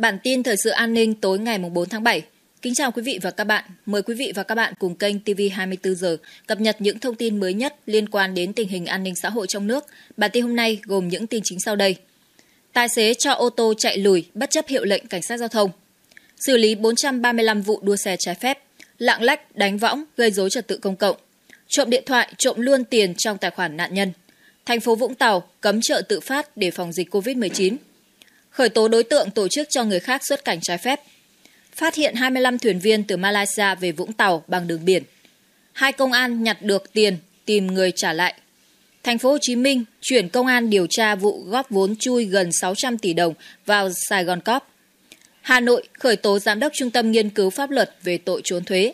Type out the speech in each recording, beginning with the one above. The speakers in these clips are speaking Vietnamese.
Bản tin thời sự an ninh tối ngày 4 tháng 7. Kính chào quý vị và các bạn. Mời quý vị và các bạn cùng kênh TV 24 giờ cập nhật những thông tin mới nhất liên quan đến tình hình an ninh xã hội trong nước. Bản tin hôm nay gồm những tin chính sau đây. Tài xế cho ô tô chạy lùi bất chấp hiệu lệnh cảnh sát giao thông. Xử lý 435 vụ đua xe trái phép, lạng lách, đánh võng, gây rối trật tự công cộng. Trộm điện thoại, trộm luôn tiền trong tài khoản nạn nhân. Thành phố Vũng Tàu cấm chợ tự phát để phòng dịch COVID-19 khởi tố đối tượng tổ chức cho người khác xuất cảnh trái phép. Phát hiện 25 thuyền viên từ Malaysia về Vũng Tàu bằng đường biển. Hai công an nhặt được tiền tìm người trả lại. Thành phố Hồ Chí Minh chuyển công an điều tra vụ góp vốn chui gần 600 tỷ đồng vào Sài Gòn Cop, Hà Nội khởi tố giám đốc trung tâm nghiên cứu pháp luật về tội trốn thuế.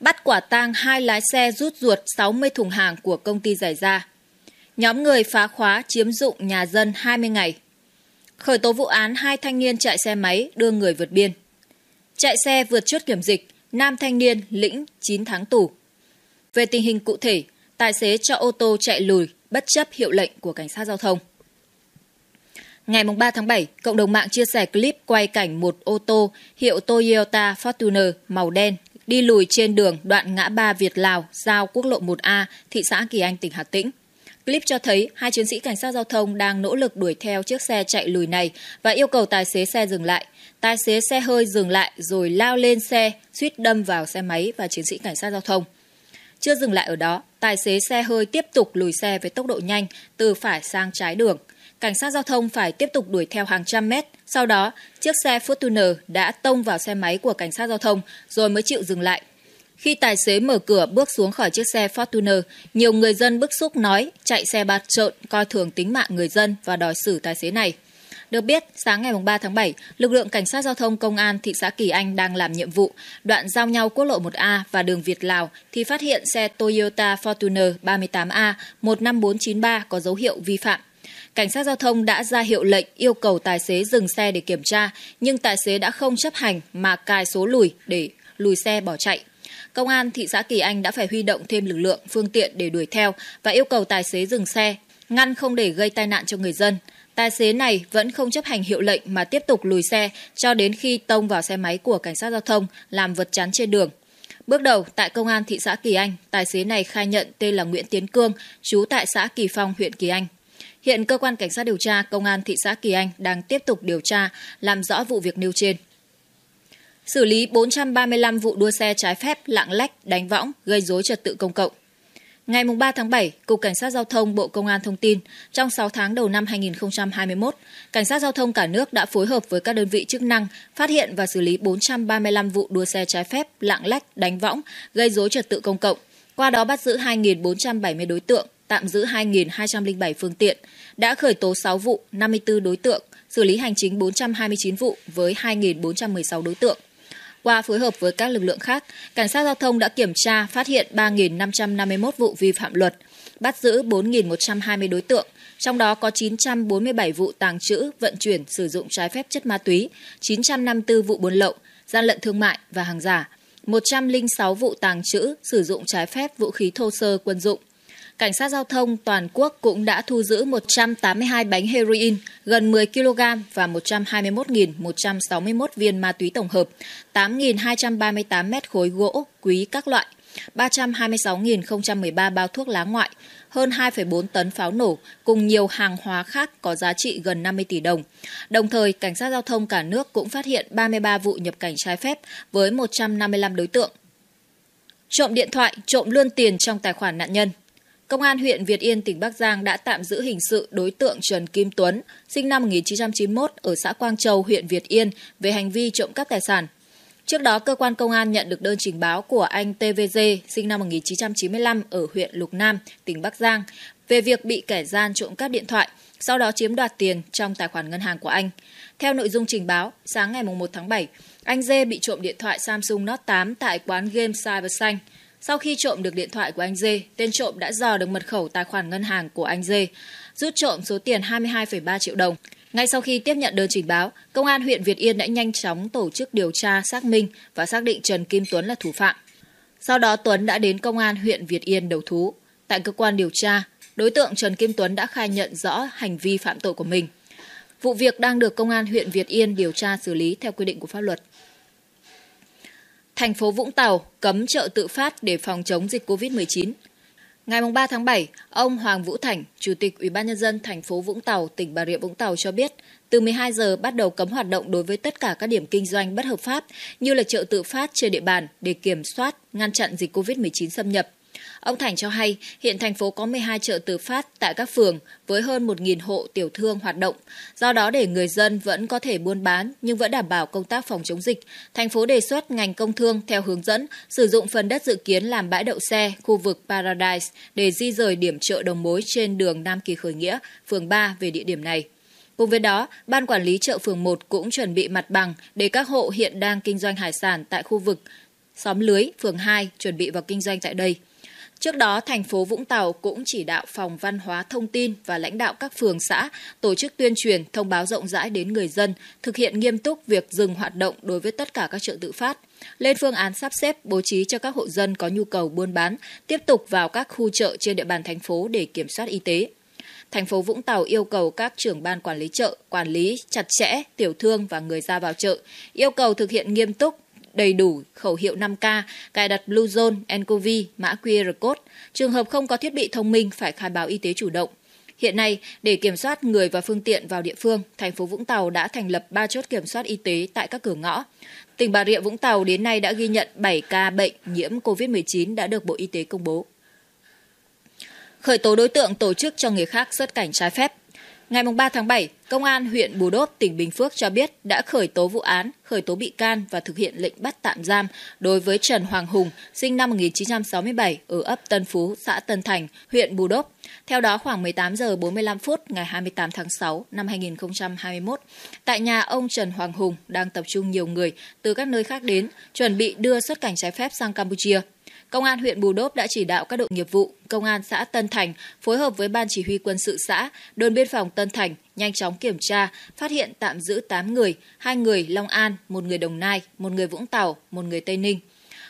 Bắt quả tang hai lái xe rút ruột 60 thùng hàng của công ty giải ra. Nhóm người phá khóa chiếm dụng nhà dân 20 ngày. Khởi tố vụ án hai thanh niên chạy xe máy đưa người vượt biên. Chạy xe vượt chốt kiểm dịch, nam thanh niên lĩnh 9 tháng tù. Về tình hình cụ thể, tài xế cho ô tô chạy lùi bất chấp hiệu lệnh của cảnh sát giao thông. Ngày 3 tháng 7, cộng đồng mạng chia sẻ clip quay cảnh một ô tô hiệu Toyota Fortuner màu đen đi lùi trên đường đoạn ngã ba Việt Lào giao quốc lộ 1A, thị xã Kỳ Anh, tỉnh Hà Tĩnh. Clip cho thấy hai chiến sĩ cảnh sát giao thông đang nỗ lực đuổi theo chiếc xe chạy lùi này và yêu cầu tài xế xe dừng lại. Tài xế xe hơi dừng lại rồi lao lên xe, suýt đâm vào xe máy và chiến sĩ cảnh sát giao thông. Chưa dừng lại ở đó, tài xế xe hơi tiếp tục lùi xe với tốc độ nhanh từ phải sang trái đường. Cảnh sát giao thông phải tiếp tục đuổi theo hàng trăm mét. Sau đó, chiếc xe Fortuner đã tông vào xe máy của cảnh sát giao thông rồi mới chịu dừng lại. Khi tài xế mở cửa bước xuống khỏi chiếc xe Fortuner, nhiều người dân bức xúc nói chạy xe bạt trộn coi thường tính mạng người dân và đòi xử tài xế này. Được biết, sáng ngày 3 tháng 7, lực lượng cảnh sát giao thông công an thị xã Kỳ Anh đang làm nhiệm vụ đoạn giao nhau quốc lộ 1A và đường Việt Lào thì phát hiện xe Toyota Fortuner 38A 15493 có dấu hiệu vi phạm. Cảnh sát giao thông đã ra hiệu lệnh yêu cầu tài xế dừng xe để kiểm tra, nhưng tài xế đã không chấp hành mà cài số lùi để lùi xe bỏ chạy công an thị xã Kỳ Anh đã phải huy động thêm lực lượng, phương tiện để đuổi theo và yêu cầu tài xế dừng xe, ngăn không để gây tai nạn cho người dân. Tài xế này vẫn không chấp hành hiệu lệnh mà tiếp tục lùi xe cho đến khi tông vào xe máy của cảnh sát giao thông làm vật chắn trên đường. Bước đầu, tại công an thị xã Kỳ Anh, tài xế này khai nhận tên là Nguyễn Tiến Cương, trú tại xã Kỳ Phong, huyện Kỳ Anh. Hiện cơ quan cảnh sát điều tra công an thị xã Kỳ Anh đang tiếp tục điều tra, làm rõ vụ việc nêu trên xử lý 435 vụ đua xe trái phép lạng lách, đánh võng, gây dối trật tự công cộng. Ngày 3 tháng 7, Cục Cảnh sát Giao thông Bộ Công an thông tin, trong 6 tháng đầu năm 2021, Cảnh sát Giao thông cả nước đã phối hợp với các đơn vị chức năng phát hiện và xử lý 435 vụ đua xe trái phép, lạng lách, đánh võng, gây dối trật tự công cộng. Qua đó bắt giữ 2.470 đối tượng, tạm giữ 2.207 phương tiện, đã khởi tố 6 vụ, 54 đối tượng, xử lý hành chính 429 vụ với 2.416 đối tượng. Qua phối hợp với các lực lượng khác, cảnh sát giao thông đã kiểm tra, phát hiện 3.551 vụ vi phạm luật, bắt giữ 4.120 đối tượng, trong đó có 947 vụ tàng trữ, vận chuyển, sử dụng trái phép chất ma túy, 954 vụ buôn lậu, gian lận thương mại và hàng giả, 106 vụ tàng trữ, sử dụng trái phép vũ khí thô sơ quân dụng, Cảnh sát giao thông toàn quốc cũng đã thu giữ 182 bánh heroin, gần 10 kg và 121.161 viên ma túy tổng hợp, 8.238 mét khối gỗ quý các loại, 326.013 bao thuốc lá ngoại, hơn 2,4 tấn pháo nổ cùng nhiều hàng hóa khác có giá trị gần 50 tỷ đồng. Đồng thời, cảnh sát giao thông cả nước cũng phát hiện 33 vụ nhập cảnh trái phép với 155 đối tượng. Trộm điện thoại, trộm luôn tiền trong tài khoản nạn nhân. Công an huyện Việt Yên, tỉnh Bắc Giang đã tạm giữ hình sự đối tượng Trần Kim Tuấn, sinh năm 1991 ở xã Quang Châu, huyện Việt Yên, về hành vi trộm cắp tài sản. Trước đó, cơ quan công an nhận được đơn trình báo của anh TVG, sinh năm 1995 ở huyện Lục Nam, tỉnh Bắc Giang, về việc bị kẻ gian trộm cắp điện thoại, sau đó chiếm đoạt tiền trong tài khoản ngân hàng của anh. Theo nội dung trình báo, sáng ngày 1 tháng 7, anh Dê bị trộm điện thoại Samsung Note 8 tại quán game Cyber Xanh. Sau khi trộm được điện thoại của anh Dê, tên trộm đã dò được mật khẩu tài khoản ngân hàng của anh Dê, rút trộm số tiền 22,3 triệu đồng. Ngay sau khi tiếp nhận đơn trình báo, Công an huyện Việt Yên đã nhanh chóng tổ chức điều tra, xác minh và xác định Trần Kim Tuấn là thủ phạm. Sau đó Tuấn đã đến Công an huyện Việt Yên đầu thú. Tại cơ quan điều tra, đối tượng Trần Kim Tuấn đã khai nhận rõ hành vi phạm tội của mình. Vụ việc đang được Công an huyện Việt Yên điều tra xử lý theo quy định của pháp luật. Thành phố Vũng Tàu cấm chợ tự phát để phòng chống dịch COVID-19. Ngày 3 tháng 7, ông Hoàng Vũ Thành, Chủ tịch Ủy ban nhân dân thành phố Vũng Tàu, tỉnh Bà Rịa Vũng Tàu cho biết, từ 12 giờ bắt đầu cấm hoạt động đối với tất cả các điểm kinh doanh bất hợp pháp như là chợ tự phát trên địa bàn để kiểm soát, ngăn chặn dịch COVID-19 xâm nhập. Ông Thành cho hay, hiện thành phố có 12 chợ tự phát tại các phường với hơn 1.000 hộ tiểu thương hoạt động. Do đó để người dân vẫn có thể buôn bán nhưng vẫn đảm bảo công tác phòng chống dịch, thành phố đề xuất ngành công thương theo hướng dẫn sử dụng phần đất dự kiến làm bãi đậu xe khu vực Paradise để di rời điểm chợ đồng mối trên đường Nam Kỳ Khởi Nghĩa, phường 3 về địa điểm này. Cùng với đó, Ban Quản lý chợ phường 1 cũng chuẩn bị mặt bằng để các hộ hiện đang kinh doanh hải sản tại khu vực xóm lưới, phường 2 chuẩn bị vào kinh doanh tại đây. Trước đó, thành phố Vũng Tàu cũng chỉ đạo Phòng Văn hóa Thông tin và lãnh đạo các phường xã tổ chức tuyên truyền, thông báo rộng rãi đến người dân, thực hiện nghiêm túc việc dừng hoạt động đối với tất cả các chợ tự phát, lên phương án sắp xếp bố trí cho các hộ dân có nhu cầu buôn bán tiếp tục vào các khu chợ trên địa bàn thành phố để kiểm soát y tế. Thành phố Vũng Tàu yêu cầu các trưởng ban quản lý chợ quản lý chặt chẽ tiểu thương và người ra vào chợ, yêu cầu thực hiện nghiêm túc đầy đủ khẩu hiệu 5K, cài đặt Bluezone, nCoV, mã QR code. Trường hợp không có thiết bị thông minh phải khai báo y tế chủ động. Hiện nay, để kiểm soát người và phương tiện vào địa phương, thành phố Vũng Tàu đã thành lập 3 chốt kiểm soát y tế tại các cửa ngõ. Tỉnh Bà Rịa Vũng Tàu đến nay đã ghi nhận 7 ca bệnh nhiễm COVID-19 đã được Bộ Y tế công bố. Khởi tố đối tượng tổ chức cho người khác xuất cảnh trái phép. Ngày 3 tháng 7, Công an huyện Bù Đốp, tỉnh Bình Phước cho biết đã khởi tố vụ án, khởi tố bị can và thực hiện lệnh bắt tạm giam đối với Trần Hoàng Hùng, sinh năm 1967 ở ấp Tân Phú, xã Tân Thành, huyện Bù Đốp. Theo đó, khoảng 18 giờ 45 phút ngày 28 tháng 6 năm 2021, tại nhà ông Trần Hoàng Hùng đang tập trung nhiều người từ các nơi khác đến, chuẩn bị đưa xuất cảnh trái phép sang Campuchia. Công an huyện Bù Đốp đã chỉ đạo các đội nghiệp vụ, công an xã Tân Thành phối hợp với ban chỉ huy quân sự xã, đồn biên phòng Tân Thành nhanh chóng kiểm tra, phát hiện tạm giữ 8 người, hai người Long An, một người Đồng Nai, một người Vũng Tàu, một người Tây Ninh.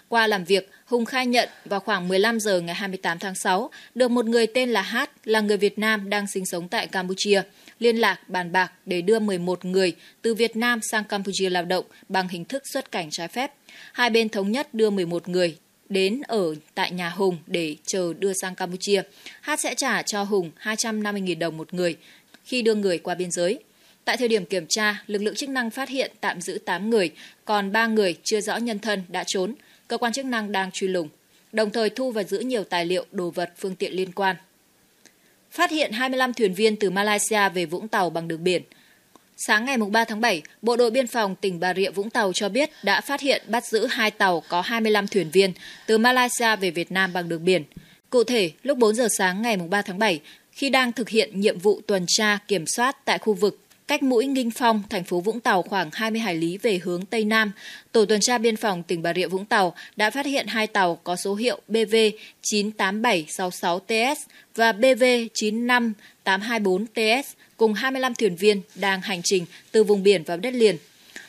Qua làm việc, Hùng khai nhận vào khoảng 15 giờ ngày 28 tháng 6, được một người tên là Hát là người Việt Nam đang sinh sống tại Campuchia, liên lạc bàn bạc để đưa 11 người từ Việt Nam sang Campuchia lao động bằng hình thức xuất cảnh trái phép. Hai bên thống nhất đưa 11 người đến ở tại nhà Hùng để chờ đưa sang Campuchia. Hát sẽ trả cho Hùng 250.000 đồng một người khi đưa người qua biên giới. Tại thời điểm kiểm tra, lực lượng chức năng phát hiện tạm giữ 8 người, còn 3 người chưa rõ nhân thân đã trốn. Cơ quan chức năng đang truy lùng, đồng thời thu và giữ nhiều tài liệu, đồ vật, phương tiện liên quan. Phát hiện 25 thuyền viên từ Malaysia về Vũng Tàu bằng đường biển – Sáng ngày 3 tháng 7, Bộ đội Biên phòng tỉnh Bà Rịa Vũng Tàu cho biết đã phát hiện bắt giữ hai tàu có 25 thuyền viên từ Malaysia về Việt Nam bằng đường biển. Cụ thể, lúc 4 giờ sáng ngày 3 tháng 7, khi đang thực hiện nhiệm vụ tuần tra kiểm soát tại khu vực cách mũi Nghinh Phong, thành phố Vũng Tàu khoảng 20 hải lý về hướng Tây Nam, Tổ tuần tra biên phòng tỉnh Bà Rịa Vũng Tàu đã phát hiện hai tàu có số hiệu BV 98766TS và BV 95824TS cùng 25 thuyền viên đang hành trình từ vùng biển vào đất liền.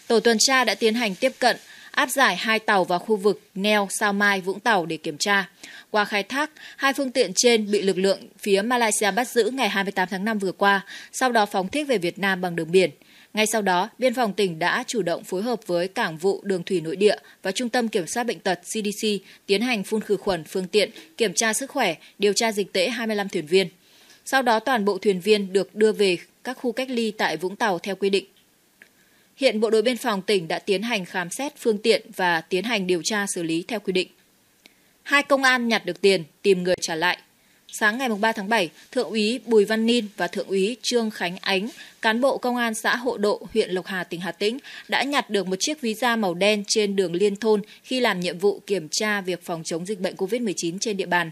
Tổ tuần tra đã tiến hành tiếp cận, áp giải hai tàu vào khu vực neo Sao Mai, Vũng Tàu để kiểm tra. Qua khai thác, hai phương tiện trên bị lực lượng phía Malaysia bắt giữ ngày 28 tháng 5 vừa qua, sau đó phóng thích về Việt Nam bằng đường biển. Ngay sau đó, Biên phòng tỉnh đã chủ động phối hợp với Cảng vụ Đường thủy nội địa và Trung tâm Kiểm soát Bệnh tật CDC tiến hành phun khử khuẩn phương tiện, kiểm tra sức khỏe, điều tra dịch tễ 25 thuyền viên. Sau đó toàn bộ thuyền viên được đưa về các khu cách ly tại Vũng Tàu theo quy định. Hiện Bộ đội Biên phòng tỉnh đã tiến hành khám xét phương tiện và tiến hành điều tra xử lý theo quy định. Hai công an nhặt được tiền, tìm người trả lại. Sáng ngày 3 tháng 7, Thượng úy Bùi Văn Ninh và Thượng úy Trương Khánh Ánh, cán bộ công an xã Hộ Độ, huyện Lộc Hà, tỉnh Hà Tĩnh, đã nhặt được một chiếc ví da màu đen trên đường Liên Thôn khi làm nhiệm vụ kiểm tra việc phòng chống dịch bệnh COVID-19 trên địa bàn.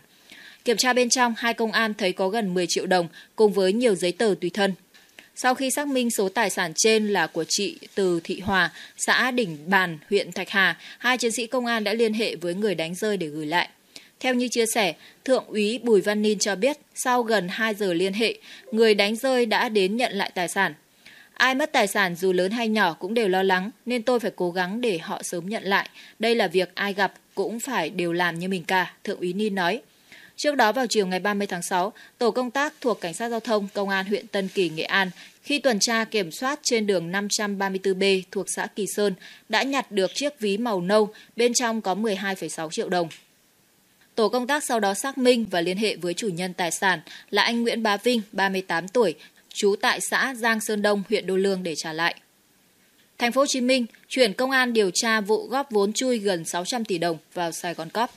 Kiểm tra bên trong, hai công an thấy có gần 10 triệu đồng cùng với nhiều giấy tờ tùy thân. Sau khi xác minh số tài sản trên là của chị Từ Thị Hòa, xã Đỉnh Bàn, huyện Thạch Hà, hai chiến sĩ công an đã liên hệ với người đánh rơi để gửi lại. Theo như chia sẻ, Thượng úy Bùi Văn Ninh cho biết sau gần 2 giờ liên hệ, người đánh rơi đã đến nhận lại tài sản. Ai mất tài sản dù lớn hay nhỏ cũng đều lo lắng nên tôi phải cố gắng để họ sớm nhận lại. Đây là việc ai gặp cũng phải đều làm như mình cả, Thượng úy Ninh nói. Trước đó vào chiều ngày 30 tháng 6, tổ công tác thuộc Cảnh sát Giao thông Công an huyện Tân Kỳ, Nghệ An khi tuần tra kiểm soát trên đường 534B thuộc xã Kỳ Sơn đã nhặt được chiếc ví màu nâu, bên trong có 12,6 triệu đồng. Tổ công tác sau đó xác minh và liên hệ với chủ nhân tài sản là anh Nguyễn Bá Vinh, 38 tuổi, trú tại xã Giang Sơn Đông, huyện Đô Lương để trả lại. Thành phố Hồ Chí Minh chuyển công an điều tra vụ góp vốn chui gần 600 tỷ đồng vào Sài Gòn Cóp.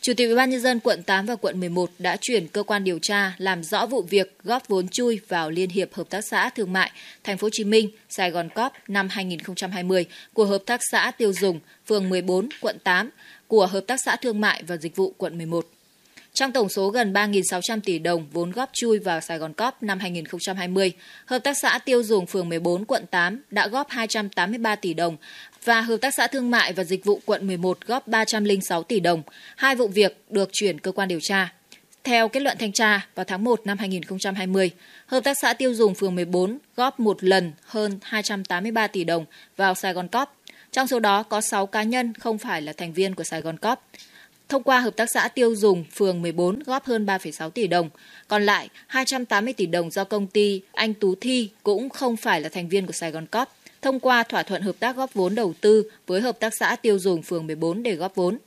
Chủ tịch UBND quận 8 và quận 11 đã chuyển cơ quan điều tra làm rõ vụ việc góp vốn chui vào Liên hiệp Hợp tác xã Thương mại Thành phố Hồ Chí Minh Sài Gòn Cóp năm 2020 của Hợp tác xã Tiêu Dùng, phường 14, quận 8 của Hợp tác xã Thương mại và Dịch vụ quận 11. Trong tổng số gần 3.600 tỷ đồng vốn góp chui vào Sài Gòn Cóp năm 2020, Hợp tác xã Tiêu dùng phường 14 quận 8 đã góp 283 tỷ đồng và Hợp tác xã Thương mại và Dịch vụ quận 11 góp 306 tỷ đồng. Hai vụ việc được chuyển cơ quan điều tra. Theo kết luận thanh tra, vào tháng 1 năm 2020, Hợp tác xã Tiêu dùng phường 14 góp một lần hơn 283 tỷ đồng vào Sài Gòn Cóp. Trong số đó có 6 cá nhân không phải là thành viên của Sài Gòn Cóp. Thông qua Hợp tác xã Tiêu Dùng, phường 14 góp hơn 3,6 tỷ đồng. Còn lại, 280 tỷ đồng do công ty Anh Tú Thi cũng không phải là thành viên của Sài Gòn Cóp thông qua thỏa thuận hợp tác góp vốn đầu tư với Hợp tác xã Tiêu Dùng phường 14 để góp vốn.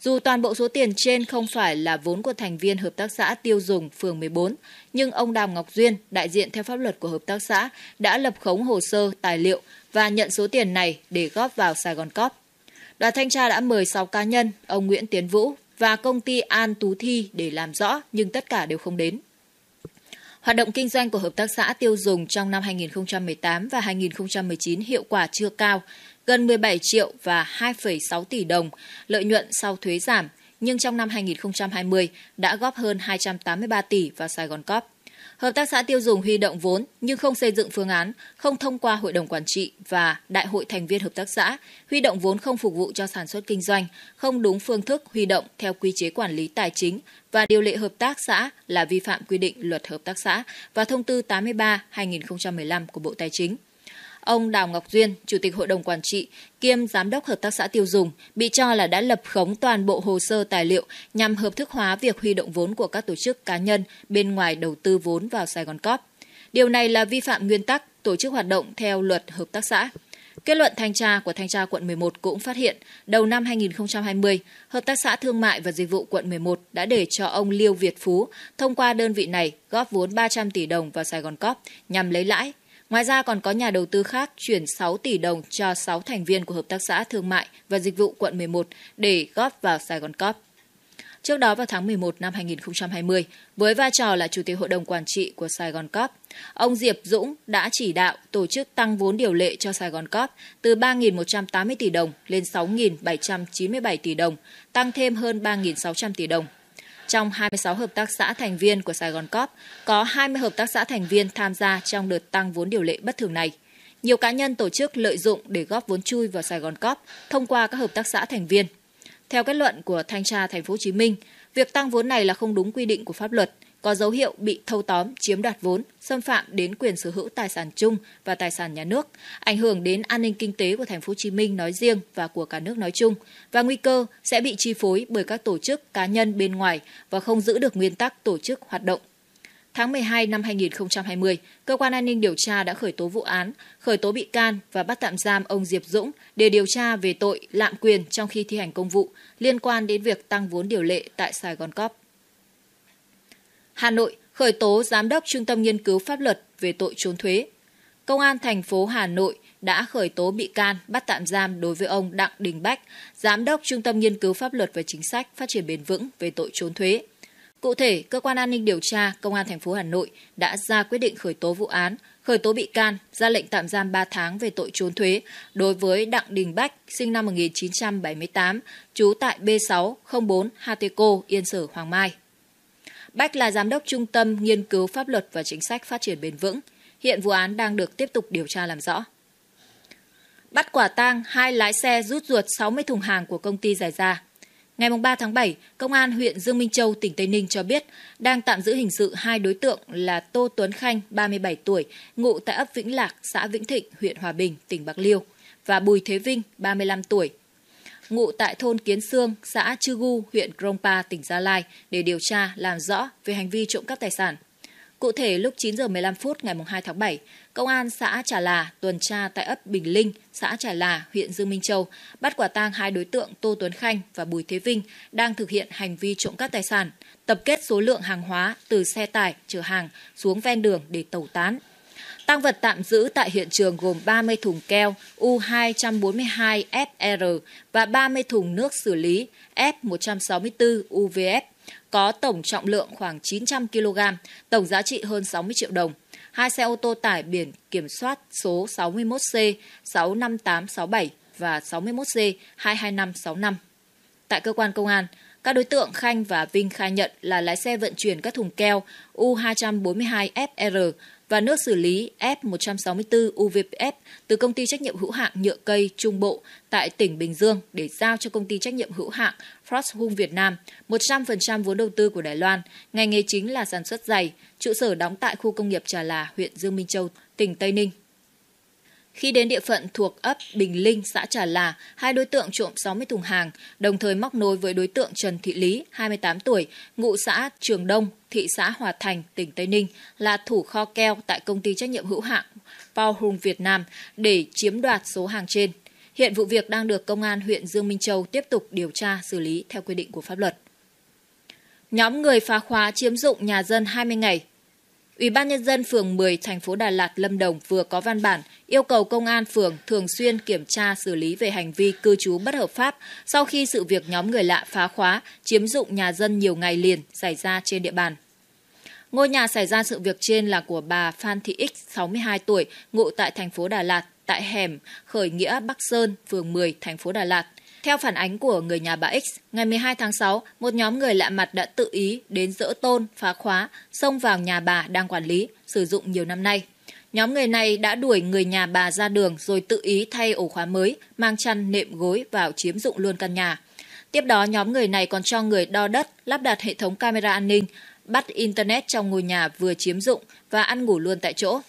Dù toàn bộ số tiền trên không phải là vốn của thành viên hợp tác xã tiêu dùng phường 14, nhưng ông Đàm Ngọc Duyên, đại diện theo pháp luật của hợp tác xã, đã lập khống hồ sơ, tài liệu và nhận số tiền này để góp vào Sài Gòn Cóp. Đoàn thanh tra đã mời 6 cá nhân, ông Nguyễn Tiến Vũ và công ty An Tú Thi để làm rõ nhưng tất cả đều không đến. Hoạt động kinh doanh của hợp tác xã tiêu dùng trong năm 2018 và 2019 hiệu quả chưa cao, gần 17 triệu và 2,6 tỷ đồng, lợi nhuận sau thuế giảm, nhưng trong năm 2020 đã góp hơn 283 tỷ vào Sài Gòn Corp. Hợp tác xã tiêu dùng huy động vốn nhưng không xây dựng phương án, không thông qua hội đồng quản trị và đại hội thành viên hợp tác xã, huy động vốn không phục vụ cho sản xuất kinh doanh, không đúng phương thức huy động theo quy chế quản lý tài chính và điều lệ hợp tác xã là vi phạm quy định luật hợp tác xã và thông tư 83/2015 của Bộ Tài chính. Ông Đào Ngọc Duyên, Chủ tịch Hội đồng Quản trị, kiêm Giám đốc Hợp tác xã Tiêu Dùng, bị cho là đã lập khống toàn bộ hồ sơ tài liệu nhằm hợp thức hóa việc huy động vốn của các tổ chức cá nhân bên ngoài đầu tư vốn vào Sài Gòn Cóp. Điều này là vi phạm nguyên tắc tổ chức hoạt động theo luật hợp tác xã. Kết luận thanh tra của thanh tra quận 11 cũng phát hiện, đầu năm 2020, Hợp tác xã Thương mại và Dịch vụ quận 11 đã để cho ông Liêu Việt Phú thông qua đơn vị này góp vốn 300 tỷ đồng vào Sài Gòn Cóp nhằm lấy lãi Ngoài ra còn có nhà đầu tư khác chuyển 6 tỷ đồng cho 6 thành viên của Hợp tác xã Thương mại và Dịch vụ quận 11 để góp vào Sài Gòn Cop Trước đó vào tháng 11 năm 2020, với vai trò là Chủ tịch Hội đồng Quản trị của Sài Gòn Cop ông Diệp Dũng đã chỉ đạo tổ chức tăng vốn điều lệ cho Sài Gòn Cop từ 3.180 tỷ đồng lên 6.797 tỷ đồng, tăng thêm hơn 3.600 tỷ đồng trong 26 hợp tác xã thành viên của Sài Gòn Cóp, có 20 hợp tác xã thành viên tham gia trong đợt tăng vốn điều lệ bất thường này. Nhiều cá nhân tổ chức lợi dụng để góp vốn chui vào Sài Gòn Cóp thông qua các hợp tác xã thành viên. Theo kết luận của thanh tra Thành phố Hồ Chí Minh, việc tăng vốn này là không đúng quy định của pháp luật – có dấu hiệu bị thâu tóm, chiếm đoạt vốn, xâm phạm đến quyền sở hữu tài sản chung và tài sản nhà nước, ảnh hưởng đến an ninh kinh tế của thành phố Hồ Chí Minh nói riêng và của cả nước nói chung và nguy cơ sẽ bị chi phối bởi các tổ chức cá nhân bên ngoài và không giữ được nguyên tắc tổ chức hoạt động. Tháng 12 năm 2020, cơ quan an ninh điều tra đã khởi tố vụ án, khởi tố bị can và bắt tạm giam ông Diệp Dũng để điều tra về tội lạm quyền trong khi thi hành công vụ liên quan đến việc tăng vốn điều lệ tại Sài Gòn Cop. Hà Nội khởi tố Giám đốc Trung tâm Nghiên cứu Pháp luật về tội trốn thuế. Công an thành phố Hà Nội đã khởi tố bị can bắt tạm giam đối với ông Đặng Đình Bách, Giám đốc Trung tâm Nghiên cứu Pháp luật và Chính sách Phát triển Bền vững về tội trốn thuế. Cụ thể, Cơ quan An ninh điều tra Công an thành phố Hà Nội đã ra quyết định khởi tố vụ án, khởi tố bị can, ra lệnh tạm giam 3 tháng về tội trốn thuế đối với Đặng Đình Bách, sinh năm 1978, trú tại B604 Hateco, Yên Sở, Hoàng Mai. Bách là giám đốc trung tâm nghiên cứu pháp luật và chính sách phát triển bền vững. Hiện vụ án đang được tiếp tục điều tra làm rõ. Bắt quả tang hai lái xe rút ruột 60 thùng hàng của công ty giải ra. Ngày 3 tháng 7, Công an huyện Dương Minh Châu, tỉnh Tây Ninh cho biết đang tạm giữ hình sự hai đối tượng là Tô Tuấn Khanh, 37 tuổi, ngụ tại ấp Vĩnh Lạc, xã Vĩnh Thịnh, huyện Hòa Bình, tỉnh Bạc Liêu, và Bùi Thế Vinh, 35 tuổi, ngụ tại thôn Kiến Sương, xã Chư Gu, huyện Krongpa, tỉnh Gia Lai để điều tra làm rõ về hành vi trộm cắp tài sản. Cụ thể, lúc 9 giờ 15 phút ngày 2 tháng 7, Công an xã Trà Là tuần tra tại ấp Bình Linh, xã Trà Là, huyện Dương Minh Châu, bắt quả tang hai đối tượng Tô Tuấn Khanh và Bùi Thế Vinh đang thực hiện hành vi trộm cắp tài sản, tập kết số lượng hàng hóa từ xe tải chở hàng xuống ven đường để tẩu tán. Tăng vật tạm giữ tại hiện trường gồm 30 thùng keo U242FR và 30 thùng nước xử lý F164 UVF có tổng trọng lượng khoảng 900 kg, tổng giá trị hơn 60 triệu đồng. Hai xe ô tô tải biển kiểm soát số 61C 65867 và 61C 22565. Tại cơ quan công an, các đối tượng Khanh và Vinh khai nhận là lái xe vận chuyển các thùng keo U242FR và nước xử lý F164 UVPF từ công ty trách nhiệm hữu hạn nhựa cây Trung Bộ tại tỉnh Bình Dương để giao cho công ty trách nhiệm hữu hạn Frost Hung Việt Nam 100% vốn đầu tư của Đài Loan. Ngành nghề chính là sản xuất giày, trụ sở đóng tại khu công nghiệp Trà Là, huyện Dương Minh Châu, tỉnh Tây Ninh. Khi đến địa phận thuộc ấp Bình Linh, xã Trà Là, hai đối tượng trộm 60 thùng hàng, đồng thời móc nối với đối tượng Trần Thị Lý, 28 tuổi, ngụ xã Trường Đông, thị xã Hòa Thành, tỉnh Tây Ninh, là thủ kho keo tại công ty trách nhiệm hữu hạn Bao Hùng Việt Nam để chiếm đoạt số hàng trên. Hiện vụ việc đang được Công an huyện Dương Minh Châu tiếp tục điều tra xử lý theo quy định của pháp luật. Nhóm người phá khóa chiếm dụng nhà dân 20 ngày, Ủy ban nhân dân phường 10 thành phố Đà Lạt Lâm Đồng vừa có văn bản yêu cầu công an phường thường xuyên kiểm tra xử lý về hành vi cư trú bất hợp pháp sau khi sự việc nhóm người lạ phá khóa, chiếm dụng nhà dân nhiều ngày liền xảy ra trên địa bàn. Ngôi nhà xảy ra sự việc trên là của bà Phan Thị X, 62 tuổi, ngụ tại thành phố Đà Lạt, tại hẻm Khởi Nghĩa Bắc Sơn, phường 10, thành phố Đà Lạt. Theo phản ánh của người nhà bà X, ngày 12 tháng 6, một nhóm người lạ mặt đã tự ý đến dỡ tôn, phá khóa, xông vào nhà bà đang quản lý, sử dụng nhiều năm nay. Nhóm người này đã đuổi người nhà bà ra đường rồi tự ý thay ổ khóa mới, mang chăn nệm gối vào chiếm dụng luôn căn nhà. Tiếp đó, nhóm người này còn cho người đo đất, lắp đặt hệ thống camera an ninh, bắt Internet trong ngôi nhà vừa chiếm dụng và ăn ngủ luôn tại chỗ.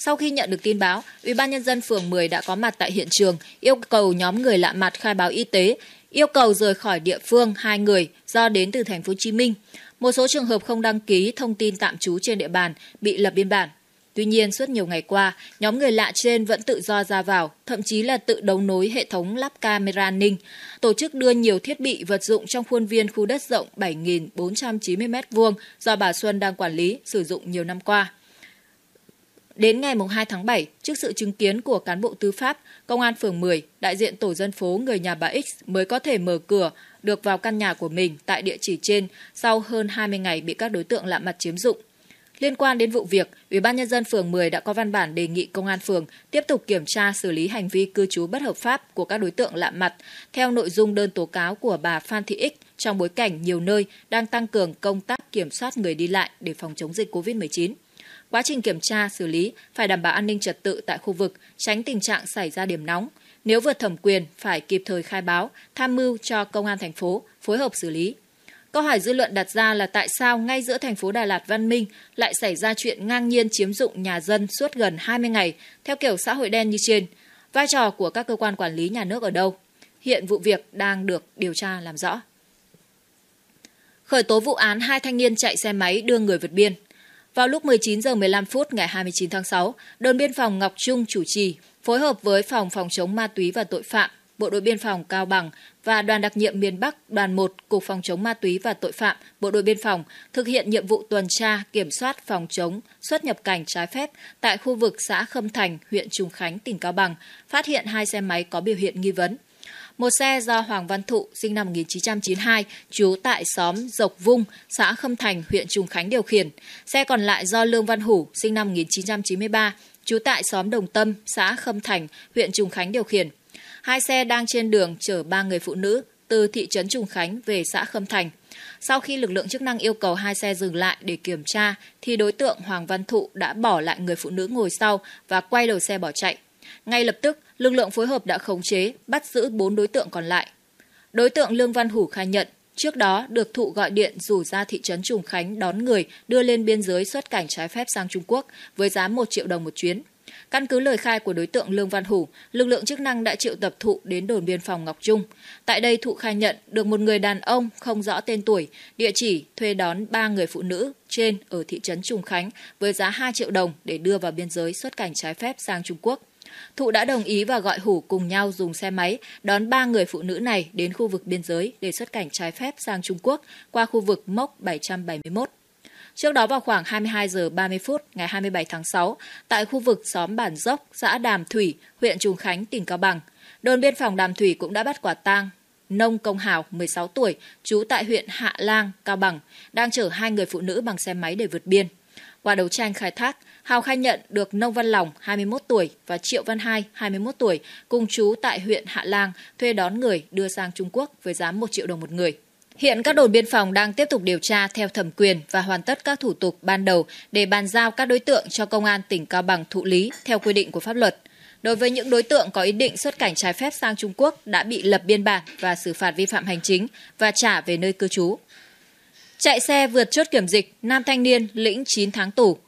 Sau khi nhận được tin báo, Ủy ban nhân dân phường 10 đã có mặt tại hiện trường, yêu cầu nhóm người lạ mặt khai báo y tế, yêu cầu rời khỏi địa phương hai người do đến từ thành phố Hồ Chí Minh. Một số trường hợp không đăng ký thông tin tạm trú trên địa bàn bị lập biên bản. Tuy nhiên, suốt nhiều ngày qua, nhóm người lạ trên vẫn tự do ra vào, thậm chí là tự đấu nối hệ thống lắp camera an ninh, tổ chức đưa nhiều thiết bị vật dụng trong khuôn viên khu đất rộng 7.490m2 do bà Xuân đang quản lý, sử dụng nhiều năm qua. Đến ngày 2 tháng 7, trước sự chứng kiến của cán bộ tư pháp, Công an phường 10, đại diện tổ dân phố người nhà bà X mới có thể mở cửa được vào căn nhà của mình tại địa chỉ trên sau hơn 20 ngày bị các đối tượng lạ mặt chiếm dụng. Liên quan đến vụ việc, Ủy ban nhân dân phường 10 đã có văn bản đề nghị công an phường tiếp tục kiểm tra xử lý hành vi cư trú bất hợp pháp của các đối tượng lạ mặt theo nội dung đơn tố cáo của bà Phan Thị X trong bối cảnh nhiều nơi đang tăng cường công tác kiểm soát người đi lại để phòng chống dịch COVID-19. Quá trình kiểm tra, xử lý phải đảm bảo an ninh trật tự tại khu vực, tránh tình trạng xảy ra điểm nóng. Nếu vượt thẩm quyền, phải kịp thời khai báo, tham mưu cho công an thành phố phối hợp xử lý. Câu hỏi dư luận đặt ra là tại sao ngay giữa thành phố Đà Lạt văn minh lại xảy ra chuyện ngang nhiên chiếm dụng nhà dân suốt gần 20 ngày theo kiểu xã hội đen như trên? Vai trò của các cơ quan quản lý nhà nước ở đâu? Hiện vụ việc đang được điều tra làm rõ. Khởi tố vụ án hai thanh niên chạy xe máy đưa người vượt biên. Vào lúc 19 giờ 15 phút ngày 29 tháng 6, đồn biên phòng Ngọc Trung chủ trì phối hợp với phòng phòng chống ma túy và tội phạm, Bộ đội biên phòng Cao Bằng và đoàn đặc nhiệm miền Bắc đoàn 1 Cục phòng chống ma túy và tội phạm Bộ đội biên phòng thực hiện nhiệm vụ tuần tra kiểm soát phòng chống xuất nhập cảnh trái phép tại khu vực xã Khâm Thành, huyện Trùng Khánh, tỉnh Cao Bằng, phát hiện hai xe máy có biểu hiện nghi vấn một xe do Hoàng Văn Thụ, sinh năm 1992, trú tại xóm Dộc Vung, xã Khâm Thành, huyện Trùng Khánh điều khiển. Xe còn lại do Lương Văn Hủ, sinh năm 1993, trú tại xóm Đồng Tâm, xã Khâm Thành, huyện Trùng Khánh điều khiển. Hai xe đang trên đường chở ba người phụ nữ từ thị trấn Trùng Khánh về xã Khâm Thành. Sau khi lực lượng chức năng yêu cầu hai xe dừng lại để kiểm tra, thì đối tượng Hoàng Văn Thụ đã bỏ lại người phụ nữ ngồi sau và quay đầu xe bỏ chạy. Ngay lập tức, lực lượng phối hợp đã khống chế, bắt giữ 4 đối tượng còn lại. Đối tượng Lương Văn Hủ khai nhận, trước đó được thụ gọi điện rủ ra thị trấn Trùng Khánh đón người đưa lên biên giới xuất cảnh trái phép sang Trung Quốc với giá 1 triệu đồng một chuyến. Căn cứ lời khai của đối tượng Lương Văn Hủ, lực lượng chức năng đã triệu tập Thụ đến đồn biên phòng Ngọc Trung. Tại đây Thụ khai nhận được một người đàn ông không rõ tên tuổi, địa chỉ thuê đón ba người phụ nữ trên ở thị trấn Trùng Khánh với giá 2 triệu đồng để đưa vào biên giới xuất cảnh trái phép sang Trung Quốc. Thụ đã đồng ý và gọi Hủ cùng nhau dùng xe máy đón ba người phụ nữ này đến khu vực biên giới để xuất cảnh trái phép sang Trung Quốc qua khu vực mốc 771. Trước đó vào khoảng 22 giờ 30 phút ngày 27 tháng 6, tại khu vực xóm Bản Dốc, xã Đàm Thủy, huyện Trùng Khánh, tỉnh Cao Bằng, đồn biên phòng Đàm Thủy cũng đã bắt quả tang Nông Công Hào, 16 tuổi, trú tại huyện Hạ Lang, Cao Bằng, đang chở hai người phụ nữ bằng xe máy để vượt biên. Qua đấu tranh khai thác, Hào khai nhận được Nông Văn Lòng 21 tuổi và Triệu Văn Hai 21 tuổi cùng chú tại huyện Hạ Lang thuê đón người đưa sang Trung Quốc với giá 1 triệu đồng một người. Hiện các đồn biên phòng đang tiếp tục điều tra theo thẩm quyền và hoàn tất các thủ tục ban đầu để bàn giao các đối tượng cho công an tỉnh Cao Bằng thụ lý theo quy định của pháp luật. Đối với những đối tượng có ý định xuất cảnh trái phép sang Trung Quốc đã bị lập biên bản và xử phạt vi phạm hành chính và trả về nơi cư trú. Chạy xe vượt chốt kiểm dịch, nam thanh niên lĩnh 9 tháng tù.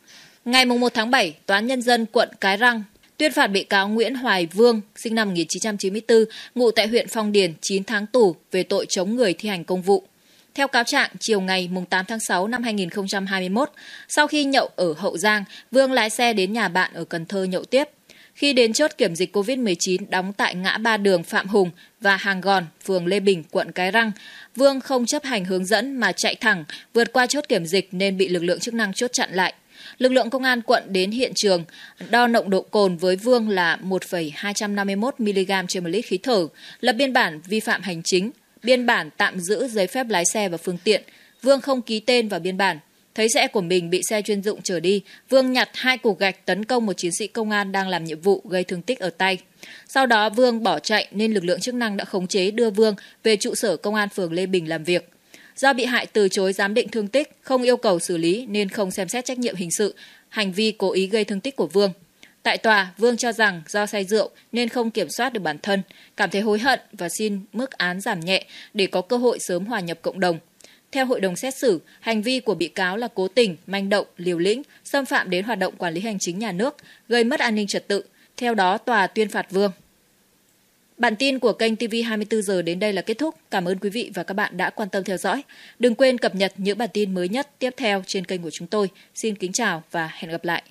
Ngày 1 tháng 7, Tòa Nhân dân quận Cái Răng tuyên phạt bị cáo Nguyễn Hoài Vương, sinh năm 1994, ngụ tại huyện Phong Điền 9 tháng tù về tội chống người thi hành công vụ. Theo cáo trạng, chiều ngày 8 tháng 6 năm 2021, sau khi nhậu ở Hậu Giang, Vương lái xe đến nhà bạn ở Cần Thơ nhậu tiếp. Khi đến chốt kiểm dịch COVID-19 đóng tại ngã ba đường Phạm Hùng và Hàng Gòn, phường Lê Bình, quận Cái Răng, Vương không chấp hành hướng dẫn mà chạy thẳng, vượt qua chốt kiểm dịch nên bị lực lượng chức năng chốt chặn lại. Lực lượng công an quận đến hiện trường, đo nồng độ cồn với Vương là 1,251mg trên 1 lít khí thở, lập biên bản vi phạm hành chính, biên bản tạm giữ giấy phép lái xe và phương tiện. Vương không ký tên vào biên bản. Thấy xe của mình bị xe chuyên dụng chở đi, Vương nhặt hai cục gạch tấn công một chiến sĩ công an đang làm nhiệm vụ gây thương tích ở tay. Sau đó Vương bỏ chạy nên lực lượng chức năng đã khống chế đưa Vương về trụ sở công an phường Lê Bình làm việc. Do bị hại từ chối giám định thương tích, không yêu cầu xử lý nên không xem xét trách nhiệm hình sự, hành vi cố ý gây thương tích của Vương. Tại tòa, Vương cho rằng do say rượu nên không kiểm soát được bản thân, cảm thấy hối hận và xin mức án giảm nhẹ để có cơ hội sớm hòa nhập cộng đồng. Theo hội đồng xét xử, hành vi của bị cáo là cố tình, manh động, liều lĩnh, xâm phạm đến hoạt động quản lý hành chính nhà nước, gây mất an ninh trật tự. Theo đó, tòa tuyên phạt Vương. Bản tin của kênh TV24 giờ đến đây là kết thúc. Cảm ơn quý vị và các bạn đã quan tâm theo dõi. Đừng quên cập nhật những bản tin mới nhất tiếp theo trên kênh của chúng tôi. Xin kính chào và hẹn gặp lại.